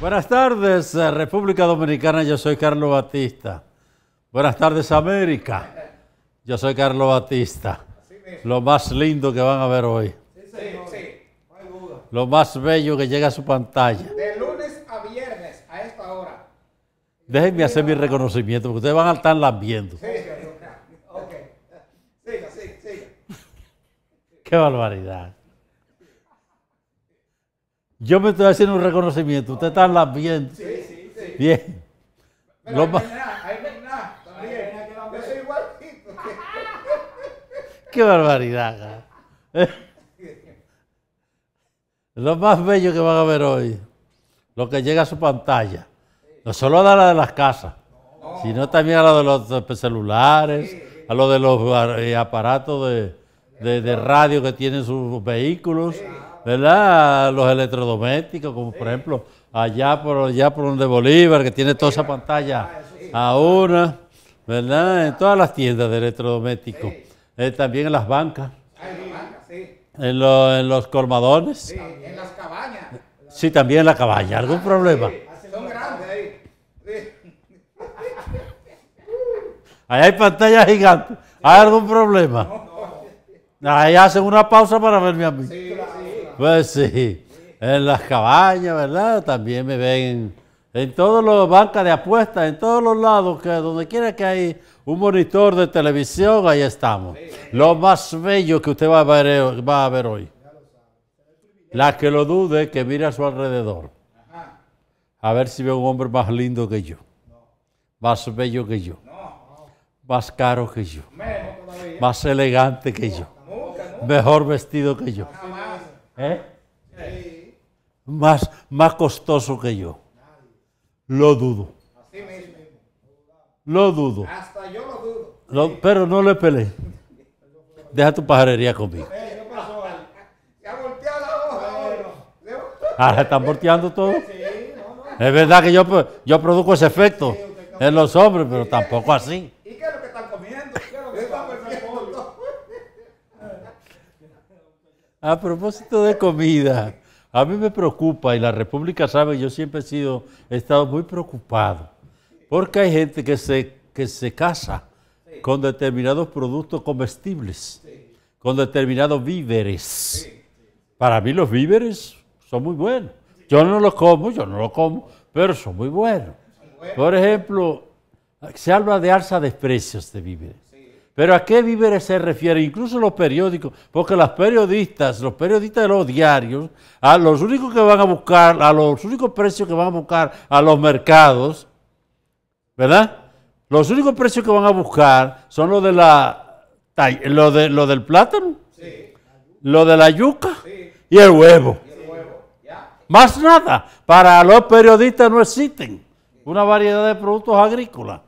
Buenas tardes, eh, República Dominicana. Yo soy Carlos Batista. Buenas tardes, América. Yo soy Carlos Batista. Lo más lindo que van a ver hoy. Lo más bello que llega a su pantalla. De lunes a viernes, a esta hora. Déjenme hacer mi reconocimiento, porque ustedes van a estar viendo. Qué barbaridad. Yo me estoy haciendo un reconocimiento. Ustedes están las bien. Sí, sí, sí. Bien. Lo soy igualito. Qué barbaridad. Lo más bello que van a ver hoy, lo que llega a su pantalla, no solo a la de las casas, sino también a la de los celulares, a lo de los eh, aparatos de, de radio que tienen sus vehículos. ¿verdad? Los electrodomésticos, como por ejemplo allá por allá por donde Bolívar, que tiene toda esa pantalla ah, a una, ¿verdad? En todas las tiendas de electrodomésticos, eh, también en las bancas, ah, en, los en los colmadones. En las cabañas. Sí, también en la cabaña, algún ah, problema. Son grandes ahí. Ahí hay pantalla gigante ¿Hay algún problema? Ahí hacen una pausa para ver mi amigo pues sí, en las cabañas, ¿verdad? También me ven en todos los bancas de apuestas, en todos los lados, que donde quiera que hay un monitor de televisión, ahí estamos. Lo más bello que usted va a ver, va a ver hoy. La que lo dude, que mire a su alrededor. A ver si ve un hombre más lindo que yo, más bello que yo, más caro que yo, más elegante que yo, mejor vestido que yo. ¿Eh? Más, más costoso que yo. Lo dudo. Lo dudo. pero no le peleé. Deja tu pajarería conmigo. Eh, Ahora están volteando todo. Es verdad que yo, yo produzco ese efecto en los hombres, pero tampoco así. A propósito de comida, a mí me preocupa y la República sabe, yo siempre he sido, he estado muy preocupado, porque hay gente que se, que se casa con determinados productos comestibles, con determinados víveres. Para mí los víveres son muy buenos. Yo no los como, yo no los como, pero son muy buenos. Por ejemplo, se habla de alza de precios de víveres. Pero a qué víveres se refiere, incluso los periódicos, porque las periodistas, los periodistas de los diarios, a los únicos que van a buscar, a los únicos precios que van a buscar a los mercados, ¿verdad? Los únicos precios que van a buscar son los de la lo de lo del plátano, lo de la yuca y el huevo. Más nada, para los periodistas no existen una variedad de productos agrícolas.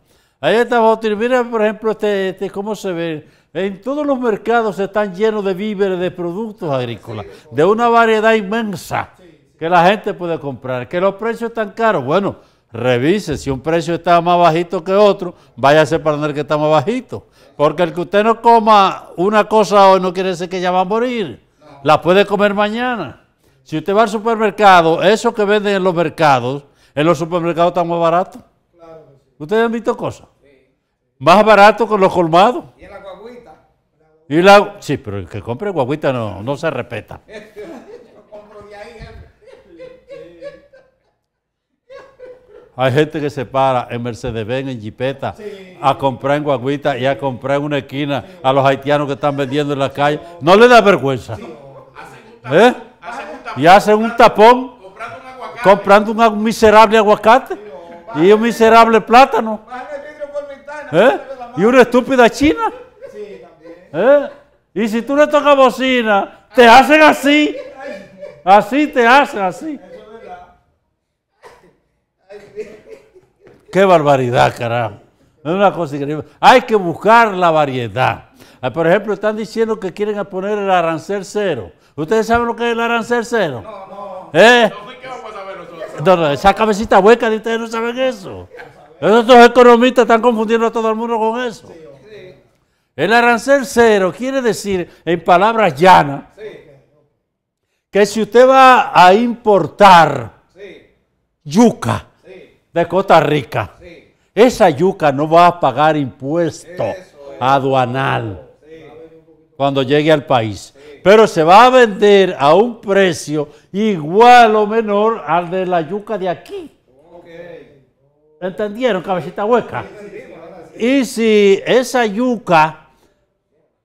Ahí está miren Mira, por ejemplo, este, este, cómo se ve. En todos los mercados están llenos de víveres, de productos agrícolas, de una variedad inmensa que la gente puede comprar. Que los precios están caros. Bueno, revise. Si un precio está más bajito que otro, váyase para el que está más bajito. Porque el que usted no coma una cosa hoy no quiere decir que ya va a morir. La puede comer mañana. Si usted va al supermercado, eso que venden en los mercados, en los supermercados está más barato. Ustedes han visto cosas. Más barato con los colmados. Y la guaguita. sí, pero el que compre guaguita no, se respeta. Eh. Hay gente que se para en Mercedes-Benz, en Jipeta, a comprar en Guaguita y a comprar en una esquina a los haitianos que están vendiendo en la calle. No le da vergüenza. ¿Eh? y hacen un tapón Comprando un miserable aguacate. Y un miserable plátano. ¿Eh? Y una estúpida china. ¿Eh? Y si tú le tocas bocina, te hacen así. Así te hacen, así. Qué barbaridad, carajo. Es una cosa increíble. Hay que buscar la variedad. Ah, por ejemplo, están diciendo que quieren poner el arancel cero. ¿Ustedes saben lo que es el arancel cero? No, no. ¿Eh? esa cabecita hueca de ustedes no saben eso. Esos economistas están confundiendo a todo el mundo con eso. El arancel cero quiere decir, en palabras llanas, que si usted va a importar yuca de Costa Rica, esa yuca no va a pagar impuesto aduanal cuando llegue al país. Pero se va a vender a un precio igual o menor al de la yuca de aquí. ¿Entendieron, cabecita hueca? Y si esa yuca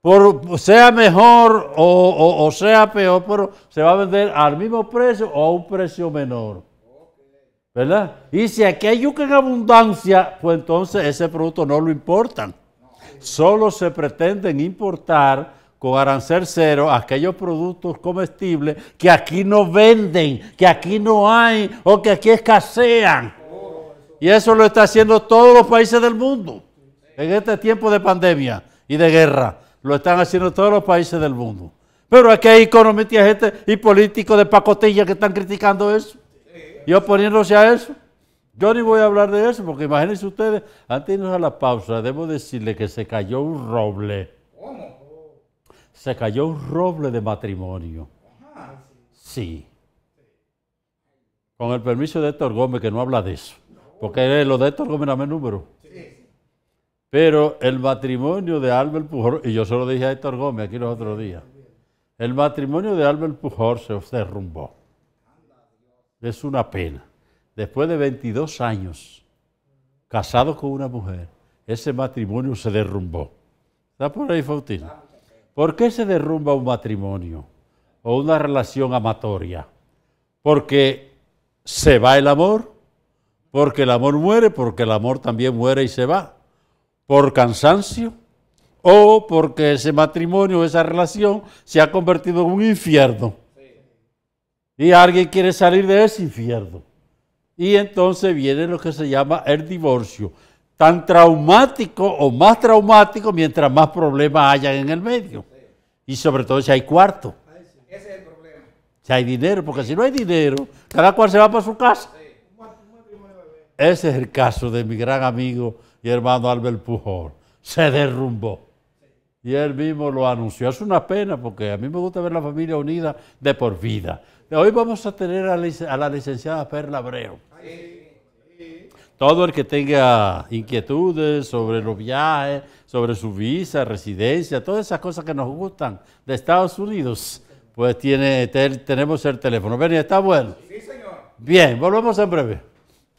por, sea mejor o, sea peor, pero se va a vender al mismo precio o a un precio menor. ¿Verdad? Y si aquí hay yuca en abundancia, pues entonces ese producto no lo importan. Solo se pretenden importar con arancel cero aquellos productos comestibles que aquí no venden, que aquí no hay o que aquí escasean. Y eso lo está haciendo todos los países del mundo. En este tiempo de pandemia y de guerra, lo están haciendo todos los países del mundo. Pero aquí hay economistas y políticos de pacotilla que están criticando eso y oponiéndose a eso. Yo ni voy a hablar de eso, porque imagínense ustedes, antes de irnos a la pausa, debo decirle que se cayó un roble se cayó un roble de matrimonio. Sí. Con el permiso de Héctor Gómez, que no habla de eso. Porque lo de Héctor Gómez no me número. Pero el matrimonio de Albert Pujol, y yo solo dije a Héctor Gómez aquí los otros días, el matrimonio de Albert Pujol se derrumbó. Es una pena. Después de 22 años casado con una mujer, ese matrimonio se derrumbó. ¿Está por ahí, Faustina? ¿Por qué se derrumba un matrimonio o una relación amatoria? Porque se va el amor, porque el amor muere, porque el amor también muere y se va, por cansancio o porque ese matrimonio, esa relación se ha convertido en un infierno. Y alguien quiere salir de ese infierno. Y entonces viene lo que se llama el divorcio tan traumático o más traumático mientras más problemas hayan en el medio. Y sobre todo si hay cuarto. Ese es el problema. Si hay dinero, porque si no hay dinero, cada cual se va para su casa. Ese es el caso de mi gran amigo y hermano Albert Pujol. Se derrumbó. Y él mismo lo anunció. Es una pena porque a mí me gusta ver la familia unida de por vida. Hoy vamos a tener a la licenciada Perla Abreu. Todo el que tenga inquietudes sobre los viajes, sobre su visa, residencia, todas esas cosas que nos gustan de Estados Unidos, pues tiene, tenemos el teléfono. Benny, ¿está bueno? Sí, señor. Bien, volvemos en breve.